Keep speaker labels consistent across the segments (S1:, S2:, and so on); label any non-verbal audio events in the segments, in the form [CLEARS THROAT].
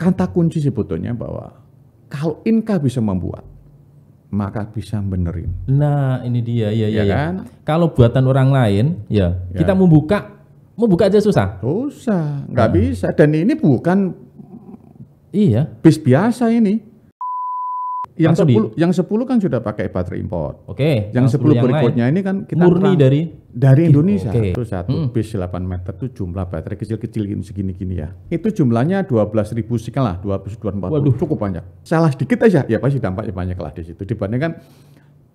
S1: kata kunci sebetulnya bahwa kalau Inka bisa membuat, maka
S2: bisa benerin. Nah, ini dia, iya, ya, ya, ya. Kan? Kalau buatan orang lain, ya, ya. kita membuka, membuka aja susah. Susah, nggak nah.
S1: bisa. Dan ini bukan iya bis biasa ini yang sepuluh yang sepuluh kan sudah pakai baterai impor. Oke. Okay, yang sepuluh berikutnya ini kan kita murni dari dari Indonesia. Okay. Itu satu hmm. bis 8 meter itu jumlah baterai kecil-kecil ini segini-gini ya. Itu jumlahnya belas ribu sekian lah, 12.240. Waduh, cukup banyak. Salah sedikit aja ya pasti dampaknya banyak lah di situ dibandingkan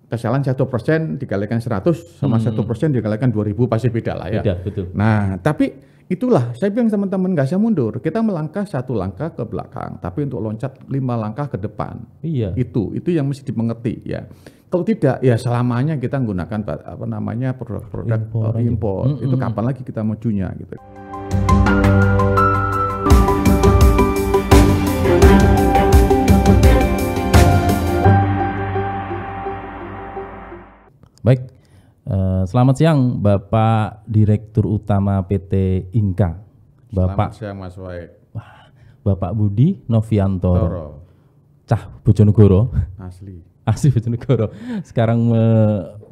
S1: kesalahan satu persen dikalikan 100 sama hmm. satu hmm. persen dikalikan 2000 pasti beda
S2: lah ya. Beda, betul.
S1: Nah, tapi Itulah saya bilang teman teman nggak saya mundur. Kita melangkah satu langkah ke belakang, tapi untuk loncat lima langkah ke depan. Iya. Itu itu yang mesti dimengerti ya. Kalau tidak ya selamanya kita menggunakan apa namanya produk-produk impor. impor. Mm -mm. Itu kapan lagi kita majunya gitu.
S2: Baik, Eh, selamat siang Bapak Direktur Utama PT Inka. Bapak Selamat
S1: siang Mas Wae.
S2: Bapak Budi Noviantoro. Toro. Cah Bojonegoro. Asli. [LAUGHS] Asli Bojonegoro. Sekarang me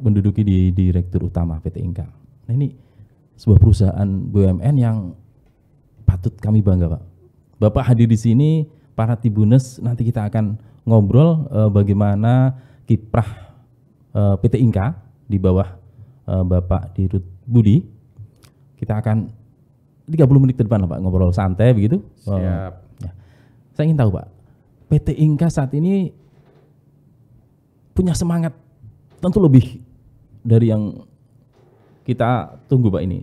S2: menduduki di Direktur Utama PT Inka. Nah ini sebuah perusahaan BUMN yang patut kami bangga Pak. Bapak hadir di sini, para Tibunes nanti kita akan ngobrol eh, bagaimana kiprah eh, PT Inka di bawah Eh, Bapak Dirut Budi. Kita akan 30 menit ke depan lah Pak ngobrol santai begitu. Siap. ya. Saya ingin tahu Pak, PT Inka saat ini punya semangat tentu lebih dari yang kita tunggu Pak ini.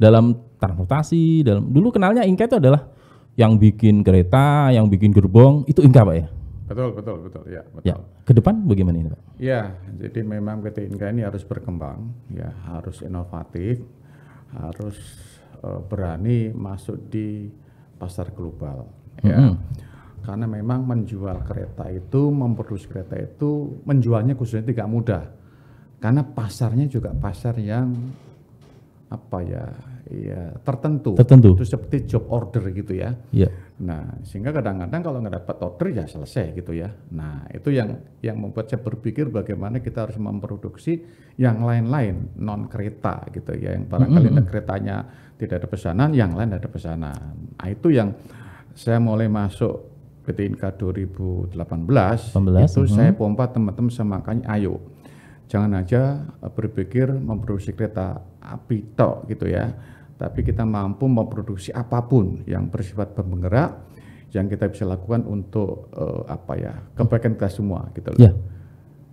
S2: Dalam transportasi, dalam dulu kenalnya Inka itu adalah yang bikin kereta, yang bikin gerbong, itu Inka Pak ya?
S1: Betul, betul, betul. Ya, ya
S2: betul. Ya. Ke depan bagaimana ini, Pak?
S1: Ya, jadi memang PT Inka ini harus berkembang, ya, harus inovatif, harus uh, berani masuk di pasar global, ya. Mm -hmm. Karena memang menjual kereta itu, memproduksi kereta itu, menjualnya khususnya tidak mudah. Karena pasarnya juga pasar yang apa ya, Iya, tertentu. Tertentu. Itu seperti job order gitu ya. Iya. Nah, sehingga kadang-kadang kalau nggak dapat order ya selesai gitu ya. Nah, itu yang yang membuat saya berpikir bagaimana kita harus memproduksi yang lain-lain non kereta gitu ya. Yang barangkali mm -hmm. keretanya tidak ada pesanan, yang lain ada pesanan. Nah, itu yang saya mulai masuk PT Inka 2018, 18, itu mm -hmm. saya pompa teman-teman semakanya ayo Jangan aja eh, berpikir memproduksi kereta api tok gitu ya, tapi kita mampu memproduksi apapun yang bersifat bergerak yang kita bisa lakukan untuk uh, apa ya kebaikan kita semua gitu loh. Yeah.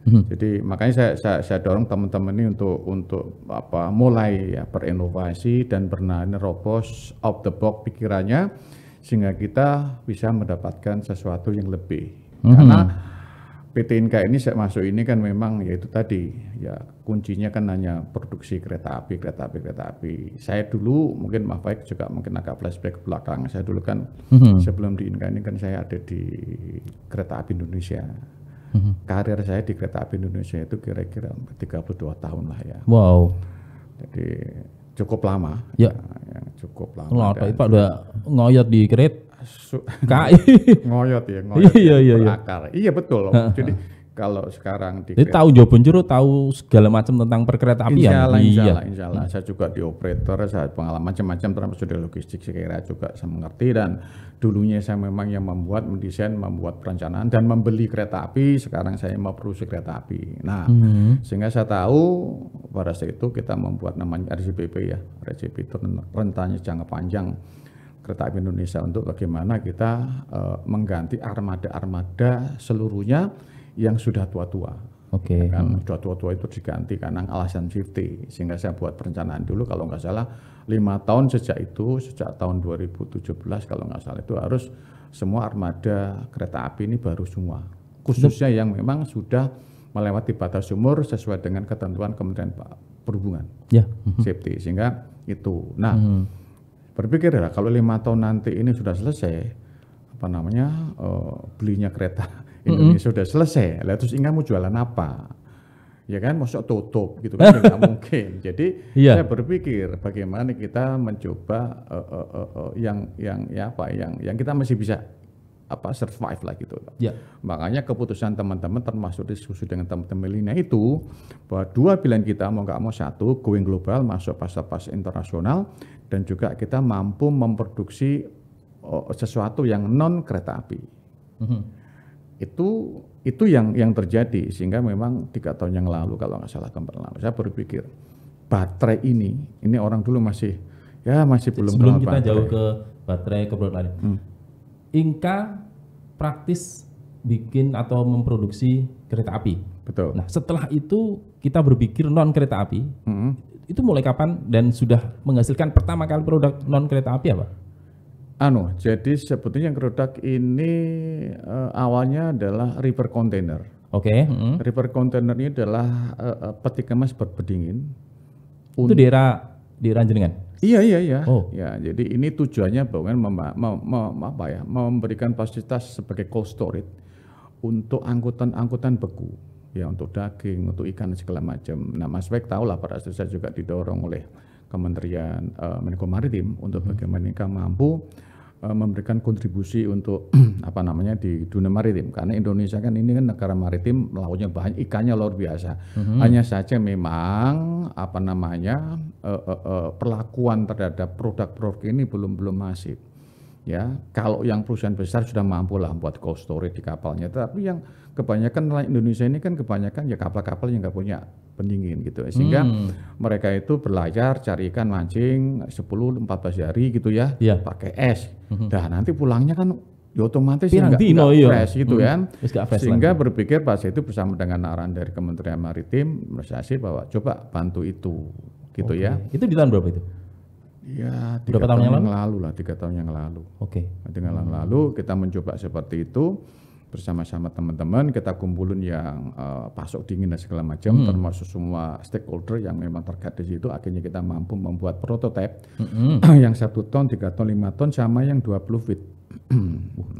S1: Mm-hmm. Jadi makanya saya saya, saya dorong teman-teman ini untuk untuk apa mulai ya berinovasi dan berani robos out the box pikirannya sehingga kita bisa mendapatkan sesuatu yang lebih. Mm-hmm. Karena PT Inka ini saya masuk ini kan memang yaitu tadi ya kuncinya kan hanya produksi kereta api kereta api kereta api. Saya dulu mungkin maaf baik juga mungkin agak flashback ke belakang. Saya dulu kan hmm sebelum di Inka ini kan saya ada di kereta api Indonesia. Mm-hmm. Karir saya di kereta api Indonesia itu kira-kira 32 tahun lah ya. Wow. Jadi cukup lama. Ya.
S2: ya cukup lama. Lama Pak udah ngoyot di
S1: kereta Kai [LAUGHS] ngoyot ya ngoyot iya ya, iya iya akar iya betul loh jadi kalau sekarang di Jadi tahu
S2: jawaban juru tahu segala macam tentang perkereta api ya? Insya Allah, insya iya. Allah,
S1: insya Allah. Hmm. Saya juga di operator, saya pengalaman macam-macam termasuk di logistik saya kira juga saya mengerti dan dulunya saya memang yang membuat, mendesain, membuat perencanaan dan membeli kereta api. Sekarang saya memproduksi kereta api. Nah, hmm. sehingga saya tahu pada saat itu kita membuat namanya rcpp ya, rcpp itu rentanya jangka panjang kereta api Indonesia untuk bagaimana kita uh, mengganti armada-armada seluruhnya yang sudah tua-tua. Oke. Okay. Ya kan hmm. sudah tua-tua itu diganti karena alasan safety. Sehingga saya buat perencanaan dulu kalau nggak salah lima tahun sejak itu sejak tahun 2017 kalau nggak salah itu harus semua armada kereta api ini baru semua. Khususnya yang memang sudah melewati batas umur sesuai dengan ketentuan Kementerian Perhubungan. Ya. Yeah. Hmm. Safety sehingga itu. Nah, hmm berpikir ya kalau lima tahun nanti ini sudah selesai apa namanya uh, belinya kereta [LAUGHS] Indonesia mm -hmm. sudah selesai, lalu terus ingat mau jualan apa? Ya kan, masuk tutup gitu kan, ya nggak [LAUGHS] mungkin. Jadi yeah. saya berpikir bagaimana kita mencoba uh, uh, uh, uh, yang yang ya apa yang yang kita masih bisa apa survive lah gitu. Yeah. Makanya keputusan teman-teman termasuk diskusi dengan teman-teman milenial itu bahwa dua pilihan kita mau nggak mau satu going global masuk pasar pasar internasional dan juga kita mampu memproduksi oh, sesuatu yang non kereta api. Mm-hmm. Itu itu yang yang terjadi sehingga memang tiga tahun yang lalu kalau nggak salah kemarin saya berpikir baterai ini ini orang dulu masih ya masih belum sebelum kita baterai. jauh ke
S2: baterai ke Hmm. Inka praktis bikin atau memproduksi kereta api. Betul. Nah setelah itu kita berpikir non kereta api. Hmm itu mulai kapan dan sudah menghasilkan pertama kali produk non kereta api apa? Anu, jadi
S1: sebetulnya yang produk ini uh, awalnya adalah river container. Oke. Okay. Mm. Mm-hmm. River container ini adalah uh, peti kemas berpendingin. Itu daerah di jenengan? Iya iya iya. Oh. Ya, jadi ini tujuannya bukan mem, mem, mem, apa ya, memberikan fasilitas sebagai cold storage untuk angkutan-angkutan beku ya untuk daging, untuk ikan segala macam. Nah, Mas Wek tahu pada para saya juga didorong oleh Kementerian uh, Menko Maritim untuk hmm. bagaimana mereka mampu uh, memberikan kontribusi untuk [CLEARS THROAT] apa namanya di dunia maritim karena Indonesia kan ini kan negara maritim lautnya banyak ikannya luar biasa hmm. hanya saja memang apa namanya uh, uh, uh, perlakuan terhadap produk-produk ini belum belum masif ya kalau yang perusahaan besar sudah mampu lah buat cold storage di kapalnya tapi yang kebanyakan nelayan Indonesia ini kan kebanyakan ya kapal-kapal yang nggak punya pendingin gitu ya. sehingga hmm. mereka itu belajar cari ikan mancing 10 14 hari gitu ya yeah. pakai es hmm. nanti pulangnya kan ya otomatis ya nggak no, iya. fresh gitu hmm. kan fresh sehingga lagi. berpikir pas itu bersama dengan arahan dari Kementerian Maritim menurut bahwa coba bantu itu gitu okay. ya itu di tahun berapa itu Ya, tiga tahun, tahun, yang, yang lalu lah, tiga tahun yang lalu. Oke. Okay. Tiga tahun lalu kita mencoba seperti itu bersama-sama teman-teman kita kumpulin yang uh, pasok dingin dan segala macam hmm. termasuk semua stakeholder yang memang terkait di situ akhirnya kita mampu membuat prototipe hmm. [CLEARS THROAT] yang satu ton tiga ton lima ton sama yang 20 feet [CLEARS THROAT]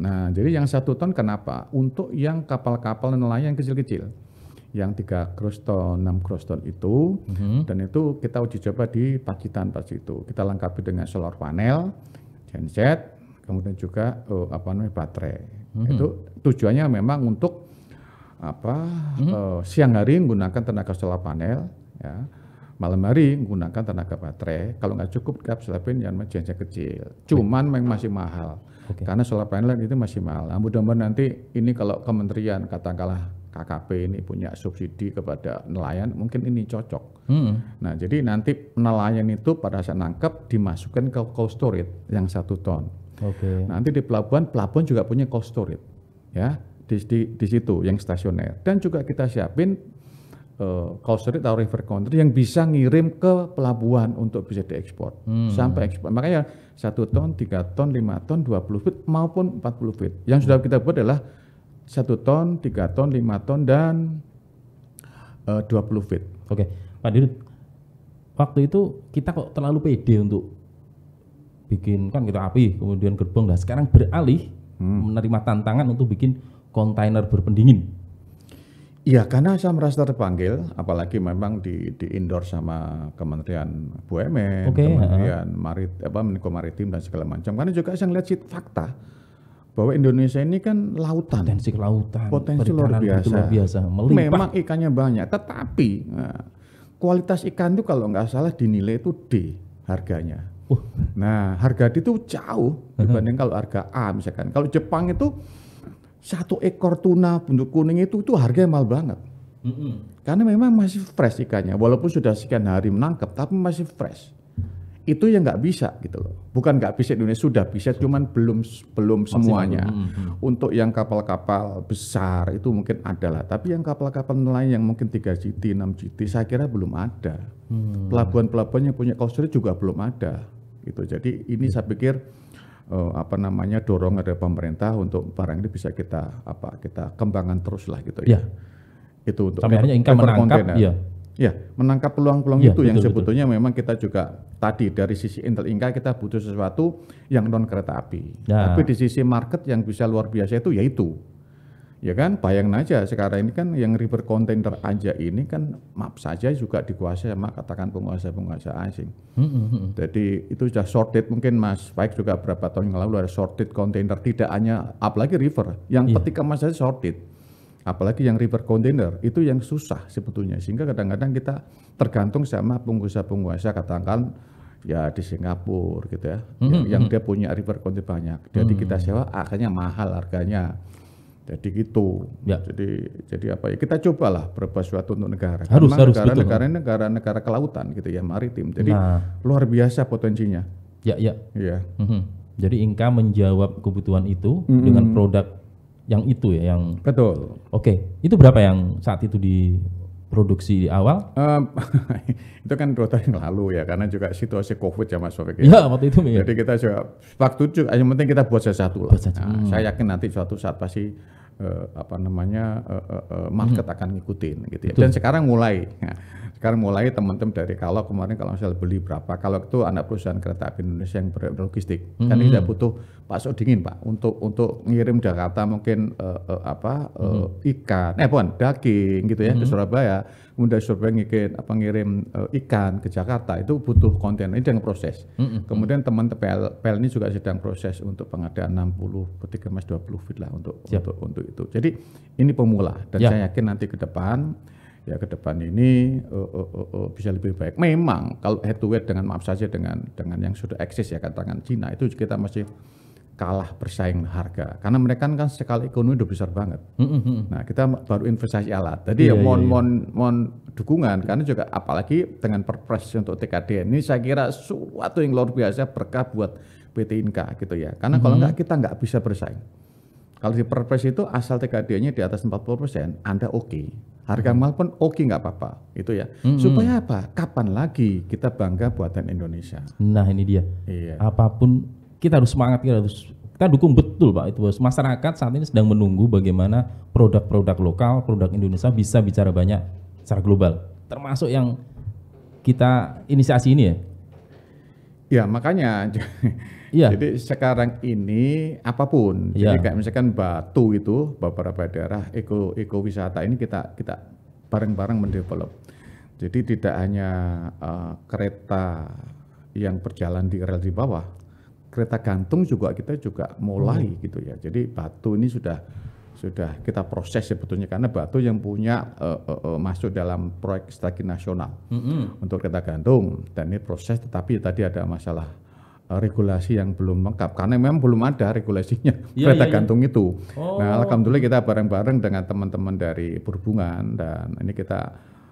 S1: nah jadi yang satu ton kenapa untuk yang kapal-kapal nelayan kecil-kecil yang tiga kroston, enam kroston itu, mm -hmm. dan itu kita uji coba di Pacitan pas itu. Kita lengkapi dengan solar panel, genset, kemudian juga oh, apa namanya baterai. Mm -hmm. Itu tujuannya memang untuk apa mm -hmm. uh, siang hari menggunakan tenaga solar panel, ya malam hari menggunakan tenaga baterai. Kalau nggak cukup kita selapin yang genset kecil. Cuman memang masih mahal. Okay. Karena solar panel itu masih mahal. Nah, mudah-mudahan nanti ini kalau kementerian katakanlah KKP ini punya subsidi kepada nelayan, mungkin ini cocok. Hmm. Nah, jadi nanti nelayan itu pada saat nangkep dimasukkan ke cold storage yang satu ton. Oke. Okay. Nanti di pelabuhan, pelabuhan juga punya cold storage, ya di, di, di situ yang stasioner. Dan juga kita siapin uh, cold storage atau river counter yang bisa ngirim ke pelabuhan untuk bisa diekspor hmm. sampai ekspor. Makanya satu ton, tiga ton, lima ton, dua puluh feet maupun empat puluh feet. Yang sudah kita buat adalah satu ton, tiga ton, lima ton
S2: dan eh, dua puluh feet. Oke, okay. Pak Dirut, waktu itu kita kok terlalu pede untuk bikin kan kita api, kemudian gerbong. Nah sekarang beralih hmm. menerima tantangan untuk bikin kontainer berpendingin.
S1: Iya, karena saya merasa terpanggil, apalagi memang di, di indoor sama Kementerian BUMN, okay, Kementerian uh. Marit, apa, Menko Maritim dan segala macam. Karena juga saya melihat fakta, bahwa Indonesia ini kan lautan. Potensi lautan. Potensi luar biasa. luar biasa. Memang ikannya banyak, tetapi nah, kualitas ikan itu kalau nggak salah dinilai itu D harganya. Uh. Nah, harga D itu jauh mm-hmm. dibanding uh kalau harga A misalkan. Kalau Jepang itu satu ekor tuna bentuk kuning itu itu harganya mahal banget. Mm -hmm. Karena memang masih fresh ikannya, walaupun sudah sekian hari menangkap, tapi masih fresh itu yang nggak bisa gitu loh. Bukan nggak bisa Indonesia sudah bisa, cuman belum belum semuanya. Hmm, hmm. Untuk yang kapal-kapal besar itu mungkin ada lah, tapi yang kapal-kapal nelayan yang mungkin 3 GT, 6 GT saya kira belum ada. Hmm. Pelabuhan-pelabuhan yang punya kostur juga belum ada gitu. Jadi ini saya pikir eh, apa namanya dorong ada pemerintah untuk barang ini bisa kita apa kita kembangkan terus lah gitu ya. ya. Itu untuk Sampai akhirnya income menangkap, ya. Ya, menangkap peluang-peluang ya, itu betul, yang sebetulnya betul. memang kita juga tadi dari sisi Intel Inka kita butuh sesuatu yang non kereta api. Ya. Tapi di sisi market yang bisa luar biasa itu yaitu ya kan bayangin aja sekarang ini kan yang river container aja ini kan map saja juga dikuasai sama katakan penguasa-penguasa asing. Hmm, hmm, hmm, Jadi itu sudah sorted mungkin Mas Baik juga berapa tahun yang lalu ada sorted container tidak hanya apalagi river yang ya. peti kemas saja sorted. Apalagi yang river container itu yang susah sebetulnya sehingga kadang-kadang kita tergantung sama pengusaha penguasa katakan ya di Singapura gitu ya mm-hmm. yang hmm, hmm. dia punya river container banyak. Jadi mm-hmm. kita hmm. sewa akhirnya mahal harganya. Jadi gitu. Ya. Jadi jadi apa ya? Kita cobalah berbuat suatu untuk negara. Harus harus negara-negara negara-negara kelautan gitu ya, maritim. Jadi nah.
S2: luar biasa potensinya. Ya, ya. Iya. Mm-hmm. Jadi Inka menjawab kebutuhan itu mm-hmm. dengan produk yang itu ya yang betul oke okay. itu berapa yang saat itu diproduksi di awal um, [LAUGHS] itu kan dua tahun lalu ya
S1: karena juga situasi covid ya mas Sofik ya, iya, waktu itu Ya. jadi kita juga waktu itu yang penting kita buat sesuatu
S2: lah nah, hmm. saya
S1: yakin nanti suatu saat pasti uh, apa namanya uh, uh, market hmm. akan ngikutin gitu ya. dan sekarang mulai Ya. sekarang mulai teman-teman dari kalau kemarin kalau saya beli berapa kalau itu anak perusahaan kereta api Indonesia yang berlogistik kan -hmm. kan tidak butuh bakso dingin pak untuk untuk ngirim Jakarta mungkin uh, uh, apa uh, hmm. ikan eh bukan daging gitu ya hmm. ke mhm. Surabaya kemudian Surabaya ngirim apa ngirim uh, ikan ke Jakarta itu butuh konten ini sedang proses hmm. kemudian teman PL, PL ini juga sedang proses untuk pengadaan 60 peti mas 20 feet lah untuk yep. untuk untuk itu jadi ini pemula dan yep. Ya. saya yakin nanti ke depan ya ke depan ini uh, uh, uh, uh, bisa lebih baik. Memang kalau head to head dengan maaf saja dengan dengan yang sudah eksis ya katakan Cina itu kita masih kalah bersaing harga karena mereka kan sekali ekonomi udah besar banget. Mm-hmm. Nah kita baru investasi alat. Jadi yeah, ya iya, iya, mohon yeah, mohon mohon dukungan karena juga apalagi dengan perpres untuk TKD ini saya kira suatu yang luar biasa berkah buat PT Inka gitu ya. Karena mm-hmm. kalau nggak kita nggak bisa bersaing. Kalau di perpres itu asal TKD-nya di atas 40% Anda oke. Okay. Harga maupun pun oke okay, nggak apa-apa itu ya. Mm-hmm. Supaya apa? Kapan lagi kita bangga
S2: buatan Indonesia? Nah ini dia. Iya. Apapun kita harus semangat kita harus kita dukung betul Pak itu Masyarakat saat ini sedang menunggu bagaimana produk-produk lokal, produk Indonesia bisa bicara banyak secara global. Termasuk yang kita inisiasi ini ya. Ya makanya. ya. Jadi sekarang ini
S1: apapun, ya. jadi iya. kayak misalkan batu itu beberapa daerah eko ekowisata ini kita kita bareng-bareng mendevelop. Jadi tidak hanya uh, kereta yang berjalan di rel di bawah, kereta gantung juga kita juga mulai hmm. gitu ya. Jadi batu ini sudah sudah kita proses sebetulnya karena batu yang punya uh, uh, uh, masuk dalam proyek strategi nasional hmm. untuk kereta gantung dan ini proses tetapi tadi ada masalah regulasi yang belum lengkap karena memang belum ada regulasinya ya, [LAUGHS] kereta ya, gantung itu. Nah, oh. Nah, alhamdulillah kita bareng-bareng dengan teman-teman dari perhubungan dan ini kita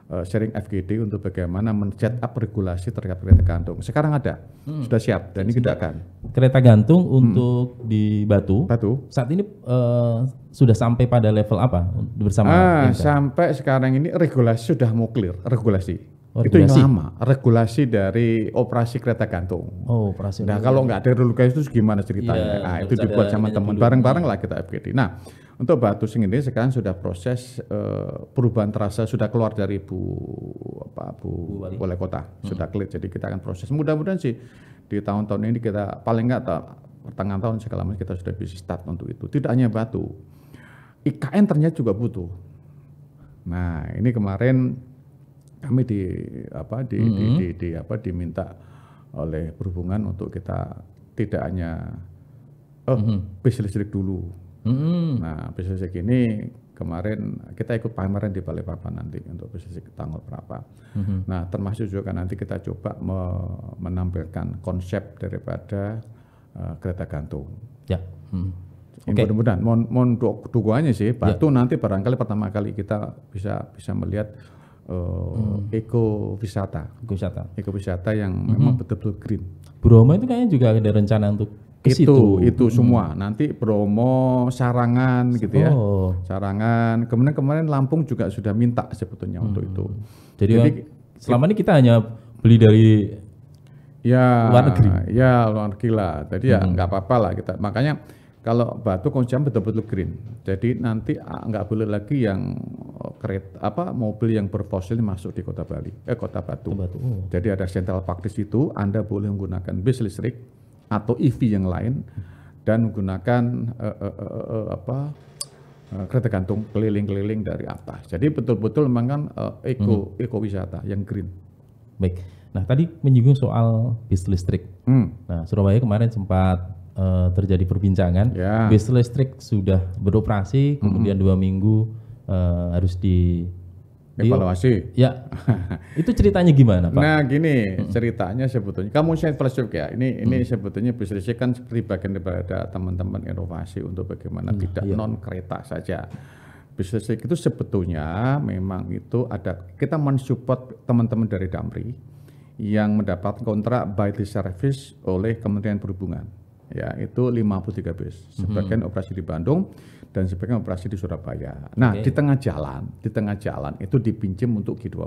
S1: Eh, sharing FGD untuk bagaimana men-set up regulasi terkait kereta
S2: gantung. Sekarang ada, hmm. sudah siap dan ini tidak akan. Kereta gantung hmm. untuk hmm. di Batu. Batu. Saat ini uh, sudah sampai pada level apa bersama? Ah, sampai
S1: sekarang ini regulasi sudah mau clear, regulasi. Oh, itu regulasi. yang lama, regulasi dari operasi kereta gantung. Oh, operasi. Nah, kalau nggak ada regulasi itu gimana ceritanya? Ya, nah, itu dibuat sama teman bareng-bareng lah kita FGD. Nah, untuk batu ini sekarang sudah proses uh, perubahan terasa sudah keluar dari Bu apa Bu, Wali Kota hmm. sudah clear. Jadi kita akan proses. Mudah-mudahan sih di tahun-tahun ini kita paling nggak pertengahan tahun segala macam kita sudah bisa start untuk itu. Tidak hanya batu, IKN ternyata juga butuh. Nah ini kemarin kami di apa di, hmm. di, di, di apa diminta oleh perhubungan untuk kita tidak hanya oh, mm -hmm. bis listrik dulu Hmm. Nah, bisnisik ini kemarin kita ikut pameran di Balikpapan nanti untuk bisnis tanggal berapa. Hmm. Nah, termasuk juga nanti kita coba me menampilkan konsep daripada uh, kereta gantung.
S2: Ya. Hmm.
S1: Okay. Mudah-mudahan, mohon, mohon dukungannya sih. Ya. Batu yeah. nanti barangkali pertama kali kita
S2: bisa bisa melihat uh, hmm. Eh, eko wisata. Eko wisata. Eko wisata yang hmm. memang betul-betul green. Bromo itu kayaknya juga ada rencana untuk itu situ. itu hmm. semua
S1: nanti promo Sarangan gitu ya oh. Sarangan kemudian kemarin Lampung juga sudah minta sebetulnya hmm. untuk itu
S2: jadi, jadi selama ini kita hanya beli dari
S1: ya luar negeri ya luar negeri lah jadi ya hmm. ya nggak apa-apa lah kita makanya kalau batu konsumen betul-betul green jadi nanti ah, nggak boleh lagi yang oh, kereta apa mobil yang berfosil masuk di kota Bali eh kota Batu, kota Batu. Oh. jadi ada sentral praktis itu Anda boleh menggunakan bis listrik atau EV yang lain dan menggunakan uh, uh, uh, uh, apa uh, kereta gantung keliling-keliling dari atas. Jadi betul-betul memang kan uh, eco hmm. eco yang green.
S2: Baik. Nah tadi menyinggung soal bis listrik. Hmm. Nah Surabaya kemarin sempat uh, terjadi perbincangan. Yeah. Bis listrik sudah beroperasi, hmm. kemudian hmm. dua minggu uh, harus di Iya. Evaluasi. Ya. itu ceritanya gimana, Pak? Nah,
S1: gini ceritanya sebetulnya. Kamu saya flashback ya. Ini hmm. sebetulnya bisnisnya kan seperti bagian daripada teman-teman inovasi untuk bagaimana hmm. tidak iya. non kereta saja. Bisnis itu sebetulnya memang itu ada kita mensupport teman-teman dari Damri yang mendapat kontrak by the service oleh Kementerian Perhubungan. Ya, itu 53 bis. Sebagian hmm. operasi di Bandung, dan sebagainya operasi di Surabaya. Nah, okay. di tengah jalan, di tengah jalan itu dipinjam untuk G20.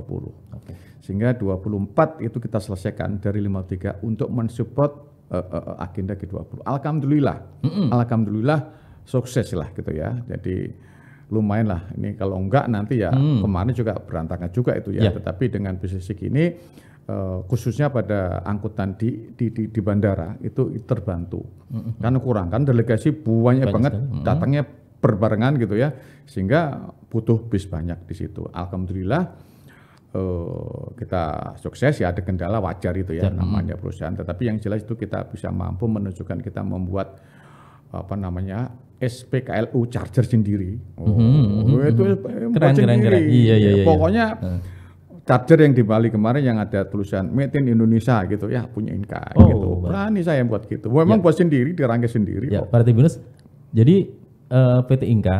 S1: Okay. Sehingga 24 itu kita selesaikan dari 53 untuk mensupport uh, uh, agenda G20. Alhamdulillah. Mm -hmm. Alhamdulillah sukses lah gitu ya. Jadi lumayan lah ini kalau enggak nanti ya mm. kemarin juga berantakan juga itu ya. Yeah. Tetapi dengan bisnis ini uh, khususnya pada angkutan di di di, di bandara itu terbantu. Mm -hmm. Karena kurang kan delegasi banyak, banyak banget sekali. datangnya berbarengan gitu ya sehingga butuh bis banyak di situ alhamdulillah eh, kita sukses ya ada kendala wajar itu ya hmm. namanya perusahaan tetapi yang jelas itu kita bisa mampu menunjukkan kita membuat apa namanya SPKLU charger sendiri. Hmm, oh, hmm, hmm itu hmm keren, keren, keren. Iya, iya, iya. Pokoknya charger yang di Bali kemarin yang ada tulisan Made in Indonesia
S2: gitu ya punya Inka oh, gitu. Berani saya buat gitu. Memang ya. buat sendiri, dirangkai sendiri. Ya, berarti minus. Jadi uh, eh, PT Inka,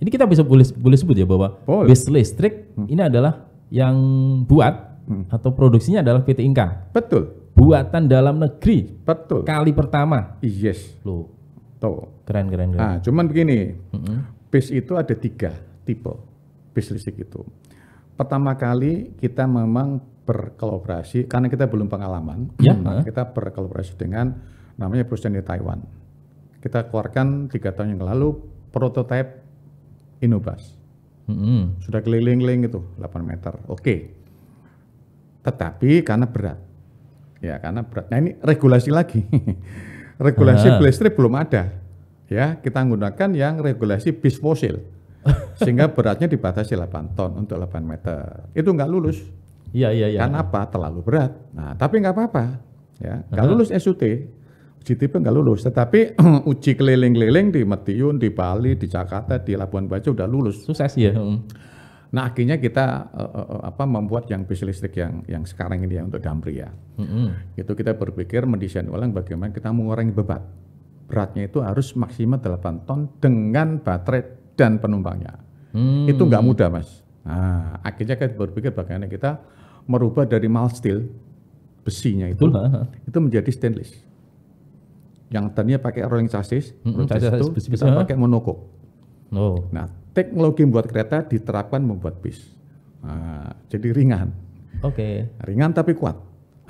S2: ini kita bisa boleh boleh sebut ya bahwa boleh. base listrik hmm. ini adalah yang buat hmm. atau produksinya adalah PT Inka. Betul. Buatan dalam negeri. Betul. Kali pertama. Yes. lo Tuh. Keren
S1: keren. keren. Nah, cuman begini, hmm. base itu ada tiga tipe base listrik itu. Pertama kali kita memang berkolaborasi karena kita belum pengalaman. Ya. Nah, kita berkolaborasi dengan namanya perusahaan di Taiwan. Kita keluarkan tiga tahun yang lalu prototipe Innobus. Mm-hmm. Sudah keliling-keliling itu 8 meter. Oke. Tetapi karena berat. Ya, karena berat. Nah, ini regulasi lagi. [LAUGHS] regulasi uh. listrik belum ada. Ya, kita menggunakan yang regulasi bis fosil. [LAUGHS] Sehingga beratnya dibatasi 8 ton untuk 8 meter. Itu nggak lulus. Iya, iya, iya. Karena apa? Terlalu berat. Nah, tapi nggak apa-apa. Ya, nggak lulus SUT GTP nggak lulus, tetapi [CLEARS THROAT] uji keliling-keliling di Matiun, di Bali, di Jakarta, di Labuan Bajo udah lulus. Sukses ya. Hmm. Nah akhirnya kita uh, uh, apa membuat yang bis yang yang sekarang ini ya untuk Damria. Mm-hmm. Itu kita berpikir mendesain ulang bagaimana kita mengurangi beban. Beratnya itu harus maksimal 8 ton dengan baterai dan penumpangnya.
S3: Mm. Itu nggak
S1: mudah mas. Nah, akhirnya kita berpikir bagaimana kita merubah dari mild steel besinya itu itu menjadi stainless yang tadinya pakai rolling chassis, mm -hmm, chassis itu bisa pakai monokok. Oh. Nah, teknologi membuat kereta diterapkan membuat bis. Nah, jadi ringan. Oke. Okay. Ringan tapi kuat.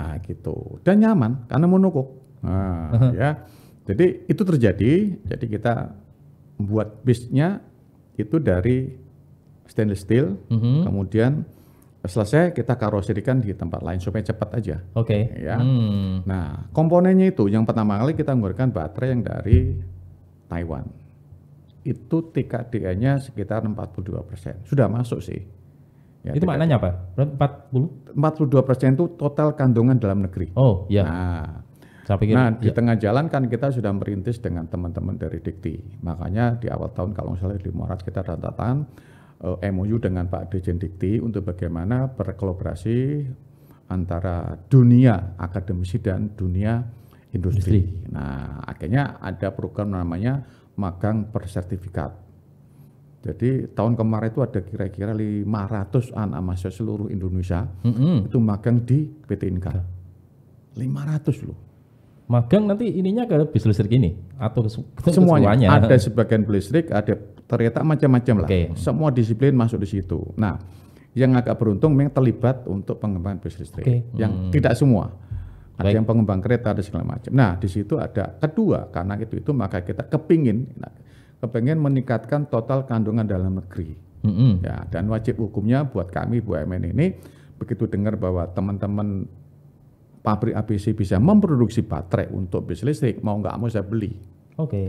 S1: Nah, gitu. Dan nyaman karena monokok. Nah, ya. Jadi itu terjadi. Jadi kita membuat bisnya itu dari stainless steel, mm -hmm. kemudian selesai kita karoserikan di tempat lain supaya cepat aja.
S2: Oke. Okay. Ya.
S1: Hmm. Nah, komponennya itu yang pertama kali kita menggunakan baterai yang dari Taiwan. Itu TKDN-nya sekitar 42%. Sudah masuk sih. Ya, itu TKDN. maknanya apa? 40? 42% itu total kandungan dalam negeri. Oh, iya. Nah, saya pikir, nah, di iya. tengah jalan kan kita sudah merintis dengan teman-teman dari Dikti. Makanya di awal tahun kalau misalnya di Morat kita datatan uh, eh, MOU dengan Pak Dirjen Dikti untuk bagaimana berkolaborasi antara dunia akademisi dan dunia industri. industri. Nah, akhirnya ada program namanya magang bersertifikat. Jadi tahun kemarin itu ada kira-kira 500 anak mahasiswa seluruh Indonesia mm -hmm. itu magang di PT Inka.
S2: 500 iya. loh. Magang nanti ininya
S1: ke bis listrik ini atau semuanya. semuanya? Ada sebagian bis listrik, ada ternyata macam-macam lah. Semua disiplin masuk di situ. Nah, yang agak beruntung memang terlibat untuk pengembangan bisnis listrik. Okay. Yang hmm. tidak semua. Ada Baik. yang pengembang kereta ada segala macam. Nah, di situ ada kedua karena itu itu maka kita kepingin nah, kepingin meningkatkan total kandungan dalam negeri. -hmm. Ya, dan wajib hukumnya buat kami BUMN ini begitu dengar bahwa teman-teman pabrik ABC bisa memproduksi baterai untuk bis listrik, mau nggak mau saya beli. Oke. Okay.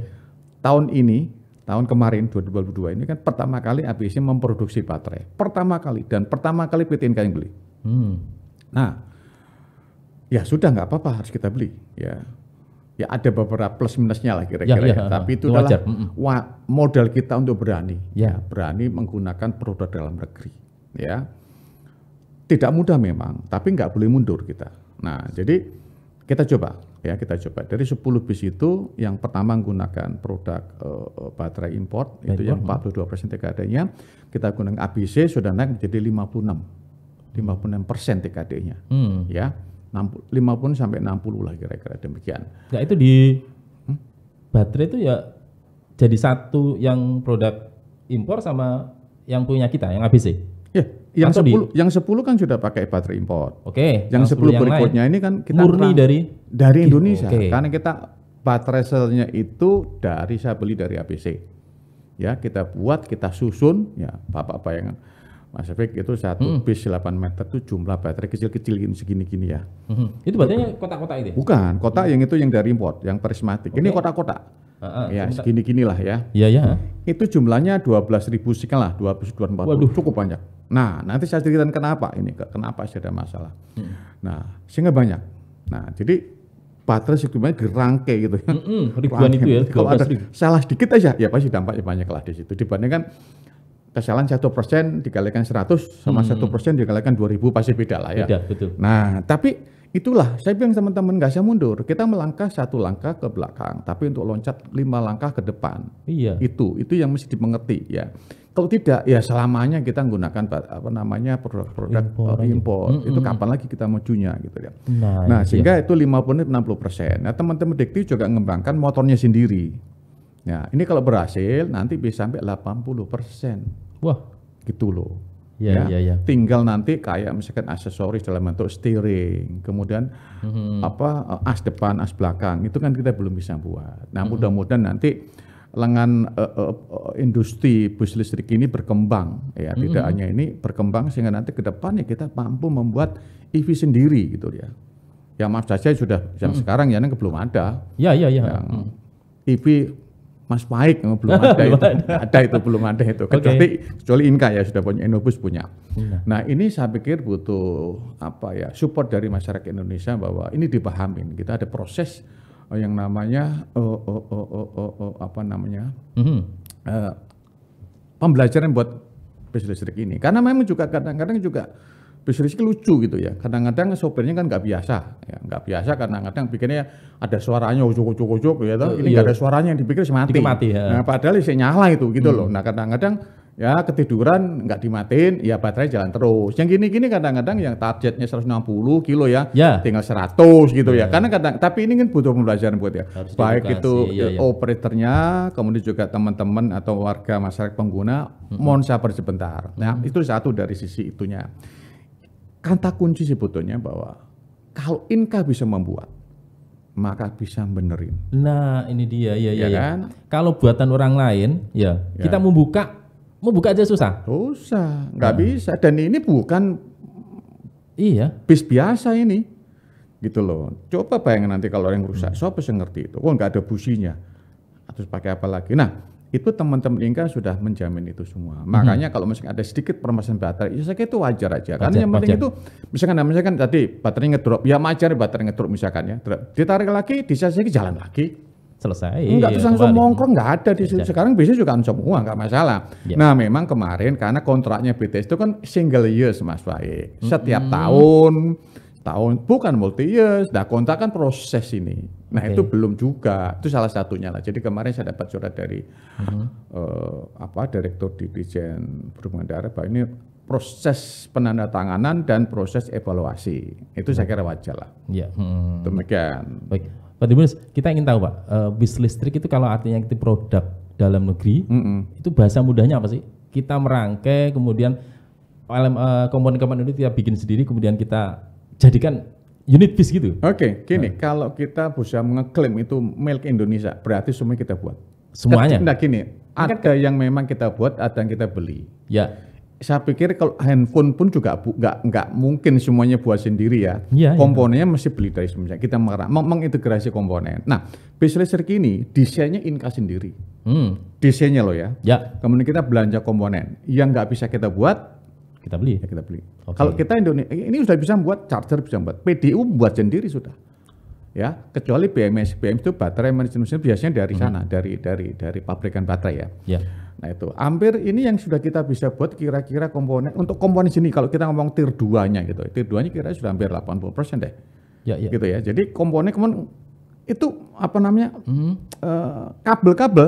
S1: Tahun ini tahun kemarin 2022 ini kan pertama kali ABC memproduksi baterai. Pertama kali dan pertama kali PT Inka yang beli. Hmm. Nah, ya sudah nggak apa-apa harus kita beli ya. Ya ada beberapa plus minusnya lah kira-kira ya, ya, ya. ya tapi ya. itu adalah wa- modal kita untuk berani. Ya. ya, berani menggunakan produk dalam negeri ya. Tidak mudah memang, tapi nggak boleh mundur kita. Nah, jadi kita coba ya kita coba dari 10 bis itu yang pertama menggunakan produk uh, baterai import Baik, itu yang 42 hmm. persen TKD-nya kita gunakan ABC sudah naik menjadi 56 56 persen TKD-nya hmm. ya 60, 50 sampai 60 lah kira-kira demikian.
S2: Nah itu di hmm? baterai itu ya jadi satu yang produk impor sama yang punya kita yang ABC. Ya, yang Atau 10
S1: di? yang 10 kan sudah pakai baterai impor. Oke. Okay, yang, yang 10, 10 yang berikutnya lain, ini kan kita murni perang, dari dari Indonesia. Okay. Karena kita baterai selnya itu dari saya beli dari ABC. Ya, kita buat, kita susun ya, Bapak bayangkan Mas Efik itu satu hmm. bis 8 meter itu jumlah baterai kecil-kecil segini-gini ya.
S2: Hmm. Itu baterainya kotak-kotak itu? Ya? Bukan,
S1: kotak hmm. yang itu yang dari import, yang prismatik. Okay. Ini kotak-kotak. Uh, uh, ya, segini-gini lah ya. Iya, ya. Itu jumlahnya ribu sekian lah, empat Waduh. Cukup banyak. Nah, nanti saya ceritakan kenapa ini, kenapa sih ada masalah. Hmm. Nah, sehingga banyak. Nah, jadi baterai sebetulnya gerangke gitu ya. hmm, hmm. ribuan itu ya, Kalau ada ribu. salah sedikit aja, ya pasti dampaknya banyak lah di situ. Dibandingkan kesalahan satu persen dikalikan 100 sama hmm. satu persen dikalikan 2000 pasti beda lah ya. Beda, betul. Nah, tapi itulah saya bilang teman-teman nggak usah mundur. Kita melangkah satu langkah ke belakang, tapi untuk loncat lima langkah ke depan. Iya. Itu itu yang mesti dimengerti ya. Kalau tidak ya selamanya kita menggunakan apa namanya produk-produk impor, eh, impor. Mm -mm. itu kapan lagi kita mau cunya gitu ya. Nah, nah iya. sehingga itu enam puluh persen. Nah teman-teman Dekti juga mengembangkan motornya sendiri. Nah ini kalau berhasil nanti bisa sampai 80 persen.
S2: Wah, gitu loh. Iya, ya, ya, ya, ya.
S1: Tinggal nanti kayak misalkan aksesoris dalam bentuk steering, kemudian hmm apa eh, as depan, as belakang, itu kan kita belum bisa buat. Nah, mhm. mudah-mudahan nanti lengan uh, uh, industri bus listrik ini berkembang, ya hmm tidak hanya ini berkembang sehingga nanti ke depannya kita mampu membuat EV sendiri gitu ya. Yang maaf saja sudah yang hmm sekarang ya, belum ada. Ya, ya, ya. Yang hmm EV Mas Paik oh, belum ada [LAUGHS] itu, ada itu belum ada itu. Kecuali okay. kecuali Inka ya sudah punya Inobus punya. Hmm. Nah ini saya pikir butuh apa ya support dari masyarakat Indonesia bahwa ini dipahamin kita ada proses eh, yang namanya oh, oh, oh, oh, oh, oh, apa namanya hmm. uh, pembelajaran buat bis listrik ini. Karena memang juga kadang-kadang juga bus lucu gitu ya. Kadang-kadang sopirnya kan nggak biasa, ya nggak biasa. Kadang-kadang pikirnya ada suaranya ujuk ujuk ujuk ya, Tapi oh, ini nggak gak iya. ada suaranya yang dipikir semati. mati ya. Nah, padahal sih nyala itu gitu hmm. loh. Nah kadang-kadang ya ketiduran nggak dimatin ya baterai jalan terus. Yang gini-gini kadang-kadang yang targetnya 160 kilo ya, ya. tinggal 100 gitu ya. ya. Karena kadang tapi ini kan butuh pembelajaran buat ya. Harus Baik itu ya, ya. operatornya, kemudian juga teman-teman atau warga masyarakat pengguna, hmm. mohon sabar sebentar. Nah hmm. itu satu dari sisi itunya kata kunci sebetulnya bahwa kalau Inka bisa membuat maka bisa benerin.
S2: Nah, ini dia iya, ya ya, ya kan? Kalau buatan orang lain ya, ya. kita mau buka aja susah. Susah, nggak nah. bisa dan ini bukan iya bis biasa ini. Gitu loh.
S1: Coba bayangin nanti kalau orang rusak, hmm. siapa so, ngerti itu? Oh, nggak ada businya. Terus pakai apa lagi? Nah, itu teman-teman Inka sudah menjamin itu semua. Makanya hmm. kalau misalnya ada sedikit permasalahan baterai, ya saya kira itu wajar aja. Karena yang penting wajar. itu, misalkan, misalkan tadi baterai ngedrop, ya wajar baterai ngedrop misalkan ya. Drop. Ditarik lagi, disasiki jalan lagi. Selesai. Enggak, terus iya, langsung mongkrong, enggak ada. di situ Sekarang bisa juga semua, nggak masalah. Ya. Nah memang kemarin, karena kontraknya BTS itu kan single years Mas Wahid. Setiap hmm. tahun, tahun bukan multi years. Nah kontrak kan proses ini. Nah okay. itu belum juga, itu salah satunya lah. Jadi kemarin saya dapat surat dari uh-huh. uh, apa Direktur Dirjen Perhubungan Darat bahwa ini proses
S2: penandatanganan dan proses evaluasi. Itu saya mm-hmm. kira wajar lah. Iya. Hmm. Demikian. Baik. Pak Dibus, kita ingin tahu Pak, uh, bis listrik itu kalau artinya itu produk dalam negeri, mm-hmm. itu bahasa mudahnya apa sih? Kita merangkai, kemudian eh, komponen-komponen itu kita bikin sendiri, kemudian kita jadikan unit bis gitu. Oke, okay, gini, nah. kalau kita bisa mengeklaim itu milik Indonesia, berarti semua kita buat. Semuanya. Nah,
S1: gini, ada yang memang kita buat, ada yang kita beli. Ya. Saya pikir kalau handphone pun juga bu, nggak nggak mungkin semuanya buat sendiri ya. ya Komponennya ya. mesti beli dari semuanya. Kita meng mengintegrasi komponen. Nah, bis listrik ini desainnya inka sendiri. Hmm. Desainnya loh ya. Ya. Kemudian kita belanja komponen yang nggak bisa kita buat, kita beli. Ya, kita beli. Okay. Kalau kita Indonesia ini sudah bisa buat charger bisa buat, PDU buat sendiri sudah. Ya, kecuali BMS. BMS itu baterai manajemen biasanya dari hmm. sana, dari dari dari pabrikan baterai ya. Yeah. Nah itu, hampir ini yang sudah kita bisa buat kira-kira komponen, untuk komponen sini kalau kita ngomong tier 2-nya gitu, tier 2-nya kira sudah hampir 80% deh. Ya, ya. Gitu ya, jadi komponen kemudian itu apa namanya, hmm. Eh, kabel-kabel, -hmm. uh, kabel -kabel,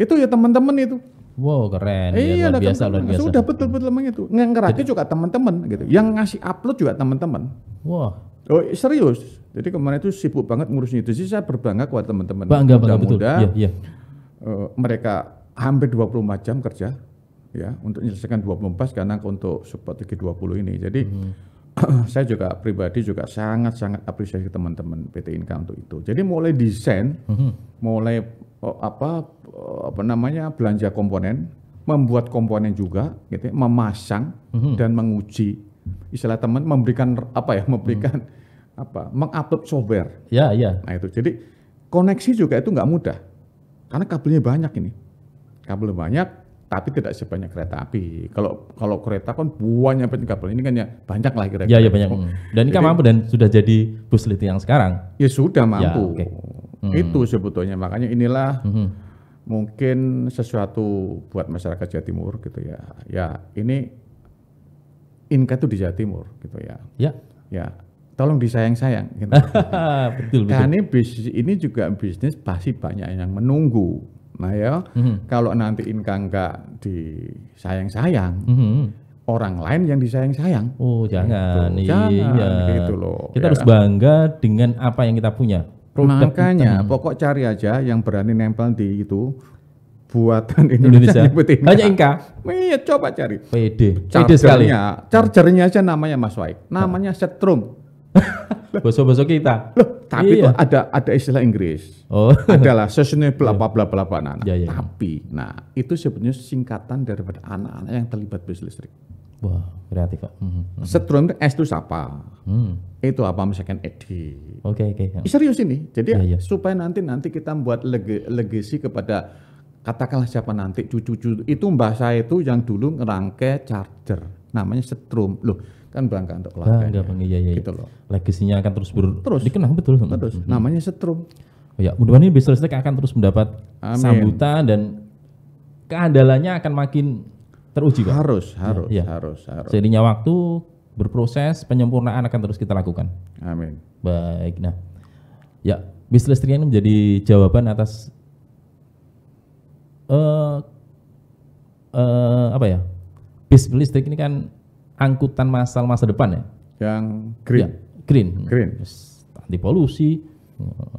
S1: itu ya teman-teman itu
S2: Wow keren. Eh, ya, iya luar kan biasa luar biasa. Sudah
S1: betul-betul memang itu. Yang ngerakit juga teman-teman gitu. Yang ngasih upload juga teman-teman. Wah. Oh serius. Jadi kemarin itu sibuk banget ngurusin itu. Jadi saya berbangga kuat teman-teman. Bangga bangga betul. Iya, iya. Uh, mereka hampir 24 macam kerja ya untuk menyelesaikan 24 karena untuk support G20 ini. Jadi hmm. [CLEARS THROAT] saya juga pribadi juga sangat-sangat apresiasi teman-teman PT Inka untuk itu. Jadi mulai desain, hmm. mulai oh, apa apa namanya belanja komponen, membuat komponen juga, gitu, ya, memasang mm-hmm. dan menguji. Istilah teman memberikan apa ya, mhm. memberikan mm-hmm. apa, mengupload software. Ya, yeah, ya. Yeah. Nah itu jadi koneksi juga itu nggak mudah karena kabelnya banyak ini, kabel banyak, tapi tidak sebanyak kereta api. Kalau kalau kereta kan buahnya banyak kabel ini kan ya banyak lah kira-kira. Ya, ya banyak. Oh. Dan ini kan mampu
S2: dan sudah jadi bus listrik yang sekarang. Ya
S1: sudah ya, mampu. Ya, okay. hmm. Itu sebetulnya makanya inilah. Hmm mungkin sesuatu buat masyarakat Jawa Timur gitu ya. Ya, ini Inka itu di Jawa Timur gitu ya. Ya. Ya. Tolong disayang-sayang gitu. [LAUGHS]
S2: betul, betul. Karena
S1: bisnis ini juga bisnis pasti banyak yang menunggu. Nah ya, mm-hmm. kalau nanti Inka enggak disayang-sayang, mm-hmm. orang lain yang disayang-sayang. Oh, jangan. Gitu. Iya. Jangan gitu loh. Kita ya. harus
S2: bangga dengan apa yang kita punya produk makanya
S1: pokok cari aja yang berani nempel di itu
S2: buatan Indonesia, Indonesia. hanya Inka iya coba cari PD PD sekali
S1: chargernya aja namanya Mas Waik namanya setrum
S2: [LAUGHS] bosok-bosok kita
S1: loh tapi iya. itu ada ada istilah Inggris oh [LAUGHS] adalah sustainable apa iya. bla bla bla nah, iya, iya, tapi nah itu sebenarnya singkatan daripada anak-anak yang terlibat bisnis listrik
S2: Wah, kreatif Pak. Mm -hmm.
S1: Setrum S itu siapa? Mm. Itu apa misalkan ED.
S2: Oke, okay, oke. Okay. Ya. Serius ini. Jadi yeah, yeah.
S1: supaya nanti nanti kita buat leg legasi kepada katakanlah siapa nanti cucu-cucu itu mbah saya itu yang dulu ngerangkai charger namanya
S2: setrum. Loh, kan bangga untuk keluarga. Bangga, bangga, iya, iya, iya. Gitu loh. Legasinya akan terus ber terus dikenang betul. Terus. Mm -hmm. Namanya setrum. Oh, ya, mudah-mudahan ini bisnisnya akan terus mendapat Amin. sambutan dan keandalannya akan makin teruji kan? Harus, ya, harus, ya. harus, harus. Jadinya waktu berproses penyempurnaan akan terus kita lakukan. Amin. Baik. Nah, ya bisnis ini menjadi jawaban atas uh, uh, apa ya? Bis listrik ini kan angkutan massal masa depan ya. Yang green. Ya, green. Green. Anti polusi,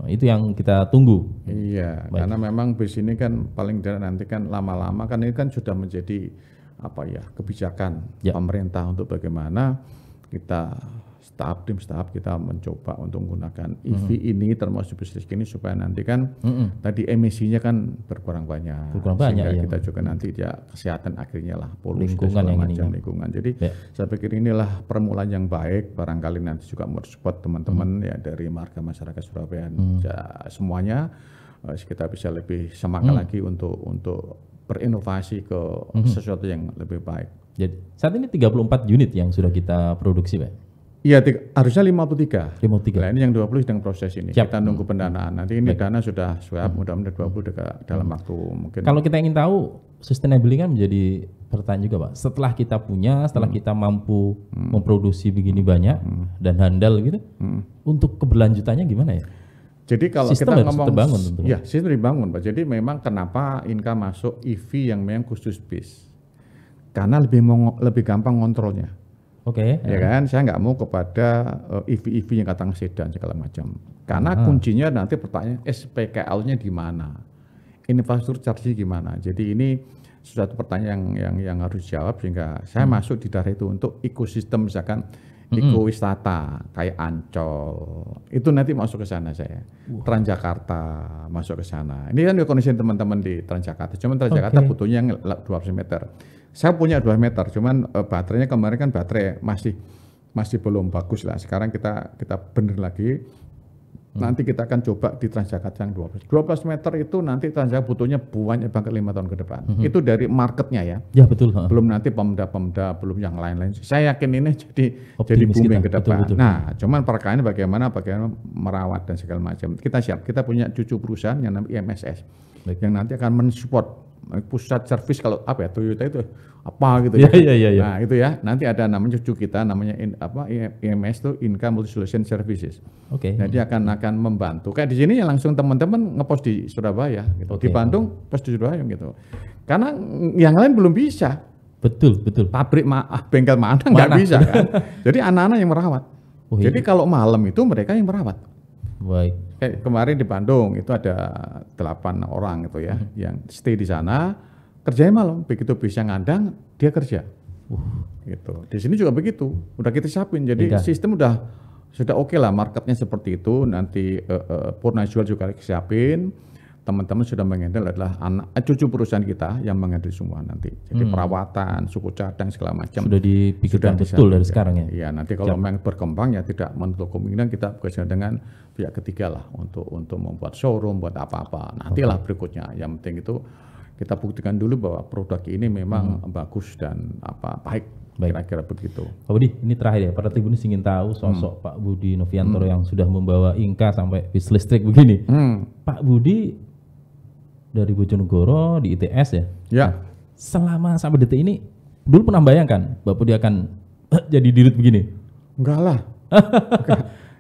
S2: eh, itu yang kita tunggu. Iya, Baik. karena memang bis ini kan paling tidak
S1: nanti kan lama-lama kan ini kan sudah menjadi apa ya kebijakan ya. pemerintah untuk bagaimana kita staff tim staff kita mencoba untuk menggunakan EV mm-hmm. ini termasuk bisnis ini supaya nanti kan mm-hmm. tadi emisinya kan berkurang banyak berkurang banyak sehingga ya. kita juga nanti ya kesehatan akhirnya lah polusi lingkungan dan yang macam ini. lingkungan jadi ya. saya pikir inilah permulaan yang baik barangkali nanti juga support teman-teman mm-hmm. ya dari marga masyarakat Surabaya mm-hmm. semuanya eh, kita bisa lebih semangat hmm lagi untuk
S2: untuk berinovasi ke mm -hmm. sesuatu yang lebih baik. Jadi saat ini 34 unit yang sudah kita produksi, Pak.
S1: Iya, harusnya 53. 53. Nah, ini yang 20 sedang proses ini. Siap. Kita nunggu pendanaan. Nanti ini Baik. dana sudah suap, mhm. mudah-mudahan 20 dekat dalam mhm. waktu
S2: mungkin. Kalau kita ingin tahu sustainability kan menjadi pertanyaan juga, Pak. Setelah kita punya, setelah hmm. kita mampu hmm. memproduksi begini banyak hmm. dan handal gitu, hmm. untuk keberlanjutannya gimana ya? Jadi kalau sistem kita ngomong terbangun, ya iya,
S1: sistem dibangun, Pak. Jadi memang kenapa Inka masuk EV yang memang khusus bis? Karena lebih mau, lebih gampang kontrolnya. Oke. Okay, ya yeah. kan, saya nggak mau kepada EV-EV eh, e yang katang sedan segala macam. Karena Aha. kuncinya nanti pertanyaan eh, SPKL-nya di mana, infrastruktur charging gimana. Jadi ini suatu pertanyaan yang yang, yang harus dijawab sehingga saya hmm. masuk di daerah itu untuk ekosistem misalkan ekowisata wisata kayak Ancol itu nanti masuk ke sana saya Transjakarta masuk ke sana ini kan kondisi teman-teman di Transjakarta cuman Transjakarta okay. butuhnya yang 200 meter saya punya 2 meter cuman uh, baterainya kemarin kan baterai masih masih belum bagus lah sekarang kita kita bener lagi Hmm. Nanti kita akan coba di Transjakarta yang 12. 12 meter itu nanti Transjakarta butuhnya banyak banget lima tahun ke depan. Hmm. Itu dari marketnya ya.
S2: Ya betul. Belum
S1: nanti pemda-pemda, belum yang lain-lain. Saya yakin ini jadi Optimis jadi booming kita. ke depan. Betul, betul. Nah, cuman perkaraannya bagaimana bagaimana merawat dan segala macam. Kita siap. Kita punya cucu perusahaan yang namanya IMSS Baik. yang nanti akan mensupport Eh, pusat servis kalau apa ya Toyota itu apa gitu iya, ya. Iya iya iya. Nah, itu ya. Nanti ada namanya cucu kita namanya in, apa IMS itu Income Multi Solution Services. Oke. Okay. Jadi akan akan membantu. Kayak di sini ya langsung teman-teman ngepost di Surabaya gitu. Okay. Di Bandung post di Surabaya gitu. Karena yang lain belum bisa. Betul, betul. Pabrik ma ah, bengkel mana nggak bisa kan. [LAUGHS] Jadi anak-anak yang merawat. Oh, iya. Jadi iya. kalau malam itu mereka yang merawat. Baik kayak kemarin di Bandung itu ada delapan orang itu ya hmm. yang stay di sana kerjanya malam begitu bisa ngandang dia kerja uh. gitu di sini juga begitu udah kita siapin jadi Tidak. sistem udah sudah oke okay lah marketnya seperti itu nanti uh, uh, purna jual juga siapin teman-teman sudah menghandle adalah anak eh, cucu perusahaan kita yang menghandle semua nanti. Jadi hmm. perawatan, suku cadang segala macam sudah dipikirkan sudah betul dari sekarang ya. Iya, nanti kalau memang berkembang ya tidak menutup kemungkinan kita bekerja dengan pihak ketiga lah untuk untuk membuat showroom, buat apa-apa. Nantilah okay. berikutnya. Yang penting itu kita
S2: buktikan dulu bahwa produk ini memang hmm. bagus dan apa baik kira-kira begitu. Pak Budi, ini terakhir ya. Para Tribun ingin tahu sosok hmm. Pak Budi Noviantoro hmm. yang sudah membawa Inka sampai bis listrik begini. Hmm. Pak Budi dari Bojonegoro di ITS ya. Ya. Nah, selama sampai detik ini dulu pernah bayangkan Bapak dia akan [LAUGHS] eh, jadi dirut begini? Enggak
S1: lah. [LAUGHS]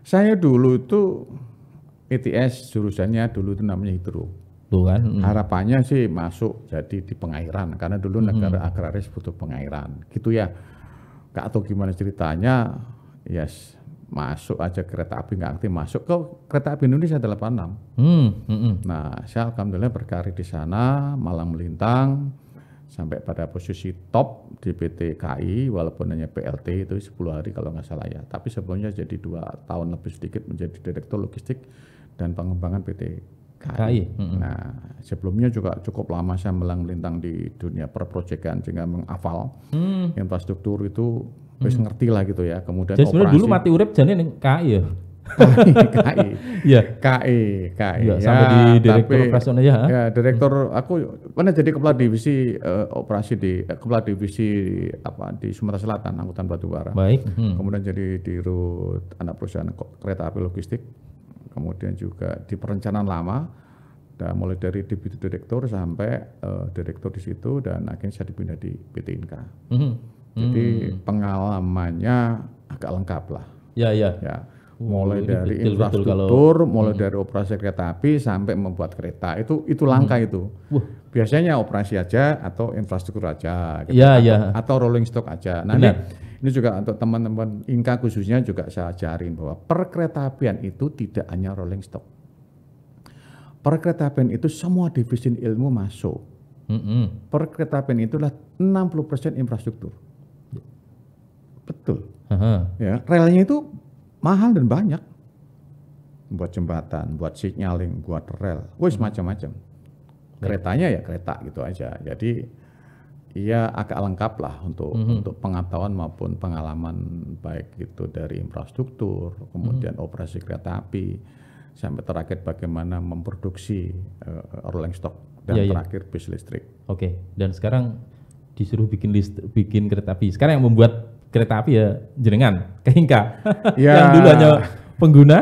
S1: Saya dulu itu ITS jurusannya dulu itu namanya hidro. Tuh kan. Hmm. Harapannya sih masuk jadi di pengairan karena dulu hmm. negara agraris butuh pengairan. Gitu ya. Kak atau gimana ceritanya? Yes, masuk aja kereta api nggak aktif masuk ke kereta api Indonesia 86. Hmm, hmm, hmm. Nah, saya alhamdulillah berkarir di sana, malam melintang sampai pada posisi top di PT KI walaupun hanya PLT itu 10 hari kalau nggak salah ya. Tapi sebelumnya jadi dua tahun lebih sedikit menjadi direktur logistik dan pengembangan PT KI. KI. Hmm, nah, sebelumnya juga cukup lama saya melang melintang di dunia perprojekan sehingga menghafal hmm. infrastruktur itu wis hmm. ngerti lah gitu ya. Kemudian Jadi operasi. dulu mati
S2: urip jane ning KAI ya.
S1: KAI KI. [LAUGHS] Iya. KAI iya, KI. Ya, sampai di direktur operasi operasional ya. Ya, direktur hmm. aku pernah jadi kepala divisi uh, operasi di eh, kepala divisi apa di Sumatera Selatan angkutan batubara. Baik. Hmm. Kemudian jadi di rut anak perusahaan kereta api logistik. Kemudian juga di perencanaan lama dan mulai dari deputy direktur sampai uh, direktur di situ dan akhirnya saya dipindah di PT Inka. Hmm. Jadi hmm. pengalamannya agak lengkap lah.
S2: Ya ya. ya. Uh, mulai uh, dari betul, infrastruktur, betul kalau... mulai hmm.
S1: dari operasi kereta api sampai membuat kereta itu itu langkah hmm. itu. Uh. Biasanya operasi aja atau infrastruktur aja. Gitu. Ya atau, ya. Atau rolling stock aja. Nah ini, ini juga untuk teman-teman Inka khususnya juga saya ajarin bahwa perkeretaapian itu tidak hanya rolling stock. Perkeretaapian itu semua divisi ilmu masuk. Mm -hmm. hmm. Perkeretapian itulah 60% infrastruktur. Aha. Ya, relnya itu mahal dan banyak. Buat jembatan, buat signaling, buat rel, wes hmm. macam-macam. Ya. Keretanya ya kereta gitu aja. Jadi ia ya agak lengkap lah untuk -hmm. untuk pengetahuan maupun pengalaman baik itu dari infrastruktur, kemudian -hmm. operasi kereta api
S2: sampai terakhir bagaimana memproduksi uh, rolling stock dan ya, ya. terakhir ya. bis listrik. Oke, okay. dan sekarang disuruh bikin list bikin kereta api. Sekarang yang membuat kereta api ya jenengan, [LAUGHS] kehingga Ya. yang dulu hanya pengguna.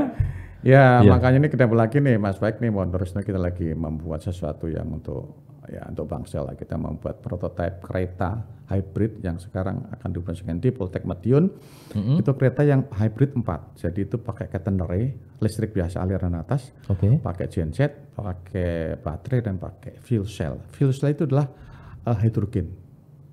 S2: Ya, ya,
S1: makanya ini ketemu lagi nih Mas Baik nih mohon terusnya kita lagi membuat sesuatu yang untuk ya untuk Bangsel lah kita membuat prototipe kereta hybrid yang sekarang akan dibahas di Poltek Madiun. Mm-hmm. Itu kereta yang hybrid 4. Jadi itu pakai catenary, listrik biasa aliran atas, okay. pakai genset, pakai baterai dan pakai fuel cell. Fuel cell itu adalah uh, hidrogen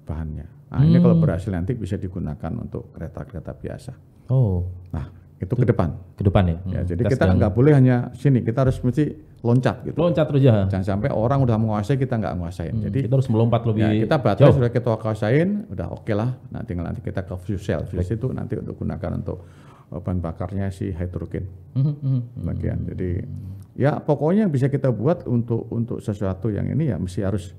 S1: bahannya. Nah, hmm. ini kalau hmm. berhasil nanti bisa digunakan untuk kereta-kereta biasa.
S2: Oh. Nah, itu, ke depan. Ke depan ya. ya hmm, jadi kita nggak boleh
S1: hanya sini, kita harus mesti loncat gitu. Loncat terus ya. Jangan sampai orang udah menguasai kita nggak nguasain. Hmm, jadi kita harus melompat lebih. Ya, kita batas sudah kita kuasain, udah oke okay lah. Nah, tinggal nanti kita ke fuel cell. Fuel cell itu nanti untuk gunakan untuk eh, bahan bakarnya si hidrogen. Hmm, hmm, hmm, bagian. Jadi ya pokoknya yang bisa kita buat untuk untuk sesuatu yang ini ya mesti harus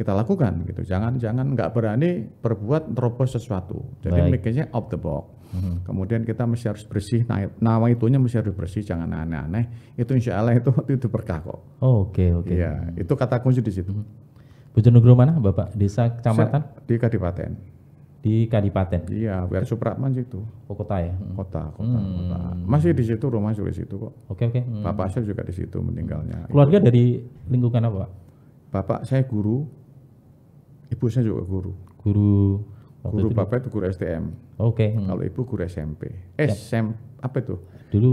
S1: kita lakukan gitu. Jangan jangan nggak berani berbuat terobos sesuatu. Jadi mikirnya out the box. Hmm. Kemudian kita mesti harus bersih, nah, nama itunya mesti harus bersih, jangan aneh-aneh.
S2: Itu insya Allah itu [LAUGHS] itu berkah kok. Oke oh, oke. Okay, okay. Iya, itu kata kunci di situ. Hmm. Bojonegoro mana Bapak? Desa kecamatan? Di Kadipaten. Di Kadipaten. Iya, biar
S1: Supratman situ. Oh, kota ya? Mm-hmm. Kota, kota, hmm. kota. Masih di situ rumah juga di situ kok.
S2: Oke, okay, oke. Okay. Hmm. Bapak saya juga di situ meninggalnya. Keluarga itu. dari lingkungan apa, Pak? Bapak saya guru, Ibu saya juga guru. Guru. Guru itu
S1: bapak itu guru STM. Oke. Okay. Hmm. Kalau ibu guru SMP. Eh, SMP apa itu? Dulu.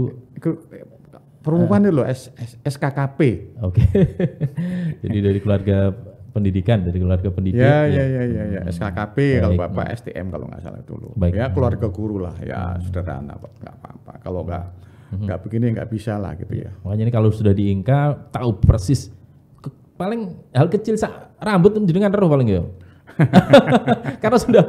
S1: Perempuan uh, itu loh, S, S, SKKP. Oke. Okay. [LAUGHS] Jadi dari keluarga pendidikan
S2: dari keluarga pendidikan. ya ya ya ya, ya. ya.
S1: Hmm. SKKP Baik. kalau hmm. bapak STM kalau nggak salah dulu Baik. ya keluarga guru lah ya hmm. sederhana nggak apa-apa kalau nggak nggak begini nggak bisa lah gitu iya.
S2: ya makanya ini kalau sudah diingka tahu persis paling hal kecil sak rambut jenengan roh paling ya. [LAUGHS] Karena sudah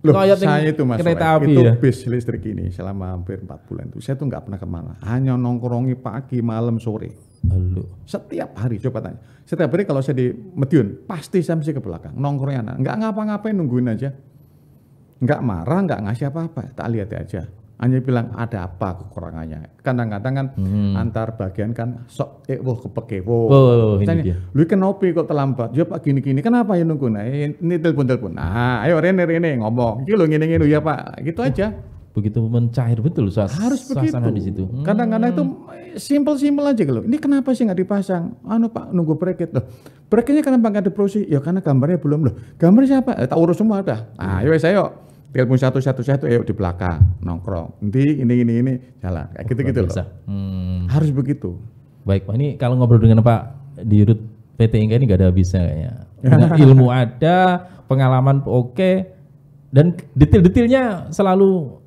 S2: Loh, saya itu mas kereta api itu ya?
S1: bis listrik ini selama hampir 4 bulan itu saya tuh nggak pernah kemana hanya nongkrongi pagi malam sore Halo. setiap hari coba tanya setiap hari kalau saya di Medion pasti saya mesti ke belakang nongkrongnya anak nggak ngapa-ngapain nungguin aja nggak marah nggak ngasih apa-apa tak lihat aja hanya bilang ada apa kekurangannya. Kadang-kadang kan hmm. antar bagian kan sok eh wah kepekewo. Oh, oh, oh Misalnya, lu kenapa kok terlambat? Ya Pak gini-gini. Kenapa ya nunggu? Nah, ini telepon-telepon. Nah, ayo Rene Rene ngomong. gitu lo ngene-ngene ya Pak. Gitu aja.
S2: Begitu mencair betul suas Harus suasana begitu. di situ. Hmm. Kadang-kadang
S1: hmm. itu simple-simple aja kalau gitu ini kenapa sih nggak dipasang? Anu Pak nunggu bracket loh. Bracketnya kenapa nggak diproses Ya karena gambarnya belum loh. Gambar siapa? Eh, tak urus semua dah. ayo nah, saya yuk telepon satu satu satu ayo di belakang nongkrong nanti ini ini ini jalan kayak gitu gitu loh hmm. harus
S2: begitu baik pak ini kalau ngobrol dengan pak di Rut PT Inka ini gak ada habisnya kayaknya dengan [LAUGHS] ilmu ada pengalaman oke okay, dan detail-detailnya selalu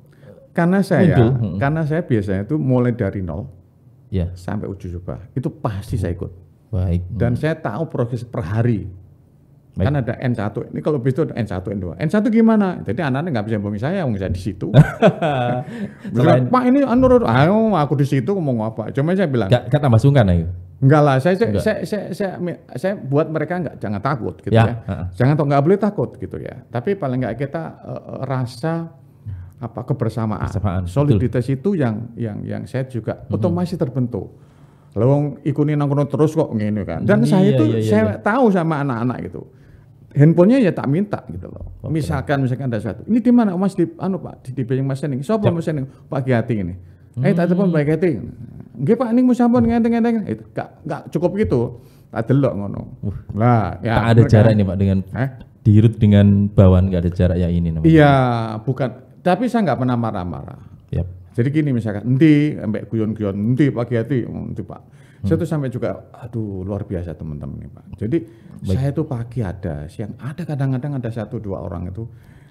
S2: karena saya muncul. Ya, hmm. karena saya biasanya itu mulai dari nol
S1: ya sampai uji coba itu pasti saya ikut baik dan hmm. saya tahu proses per hari Baik. Kan ada N1, ini kalau bis itu N1, N2. N1 gimana? Jadi anaknya nggak bisa bohongi saya, nggak bisa di situ. [LAUGHS] Selain... Pak ini menurut ayo aku di situ ngomong apa? Cuma
S2: saya bilang. Gak, gak tambah sungkan ayo. Enggak lah, saya saya, saya
S1: saya saya saya buat mereka enggak jangan takut gitu ya. ya. Uh-uh. Jangan enggak boleh takut gitu ya. Tapi paling enggak kita uh, rasa apa kebersamaan. kebersamaan. Soliditas Betul. itu yang yang yang saya juga mm-hmm. otomatis terbentuk lawang ikuni nangkono terus kok ngene kan. Dan iya, saya iya, itu iya, iya, saya iya. tahu sama anak-anak gitu handphonenya ya tak minta gitu loh. Okay. Misalkan misalkan ada satu, Ini di mana oh, Mas di anu Pak di di yang Mas Sening. Sopo ya. Mas Sening? Pak Giati ini. Hmm. Eh tak telepon Pak Giati. Nggih Pak ning musampun ngenteng-ngenteng. Itu eh, enggak enggak cukup gitu. Tak delok ngono. Uh, lah
S2: ya tak ada jarak ini Pak dengan eh? dirut dengan bawan enggak ada jarak ya ini namanya. Iya,
S1: bukan. Tapi saya enggak pernah marah-marah. Yep. Jadi gini misalkan, nanti mbak guyon-guyon, nanti Pak hati, oh, nanti Pak Hmm. Saya tuh sampai juga, aduh luar biasa teman-teman ini Pak. Jadi Baik. saya tuh pagi ada, siang ada kadang-kadang ada satu dua orang itu.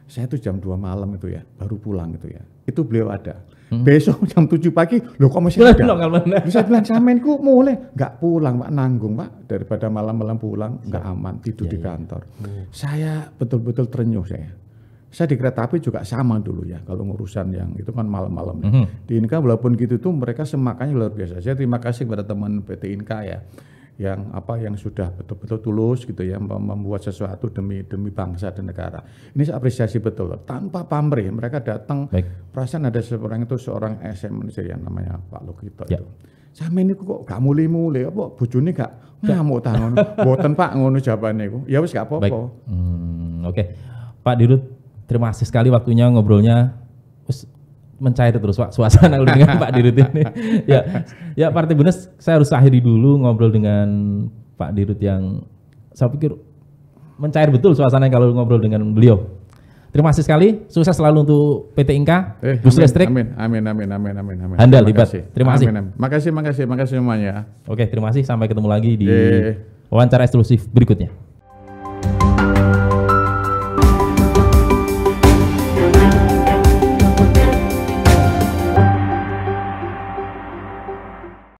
S1: Saya tuh jam 2 malam itu ya, baru pulang itu ya. Itu beliau ada. Hmm. Besok [LAUGHS] jam 7 pagi, loh kok masih ada? Bisa bilang samenku mulai, nggak pulang Pak, nanggung Pak. Daripada malam-malam pulang, nggak aman, tidur ya, di iya, iya. kantor. Ya. Hmm. Saya betul-betul terenyuh saya saya di kereta api juga sama dulu ya, kalau ngurusan yang itu kan malam-malam. Mm -hmm. Di Inka walaupun gitu tuh mereka semakannya luar biasa. Saya terima kasih kepada teman PT Inka ya, yang apa yang sudah betul-betul tulus gitu ya membuat sesuatu demi demi bangsa dan negara. Ini saya apresiasi betul. Tanpa pamrih mereka datang. Baik. Perasaan ada seorang itu seorang SM yang namanya Pak Lukito ya. itu. Sama ini kok gak muli-muli apa bujuni gak ngamuk tangan boten Pak ngono jawabannya iku.
S2: Ya wis gak apa-apa. Hmm, oke. Okay. Pak Dirut terima kasih sekali waktunya ngobrolnya mencair terus Pak suasana dengan Pak Dirut ini. [LAUGHS] ya, ya Partai Bonus saya harus akhiri dulu ngobrol dengan Pak Dirut yang saya pikir mencair betul suasana kalau ngobrol dengan beliau. Terima kasih sekali, sukses selalu untuk PT Inka, eh, Bus Listrik. Amin, amin, amin, amin, amin, amin. Anda libat. Terima kasih. Amin, amin. Makasih, makasih, makasih semuanya. Oke, terima kasih. Sampai ketemu lagi di eh. wawancara eksklusif berikutnya.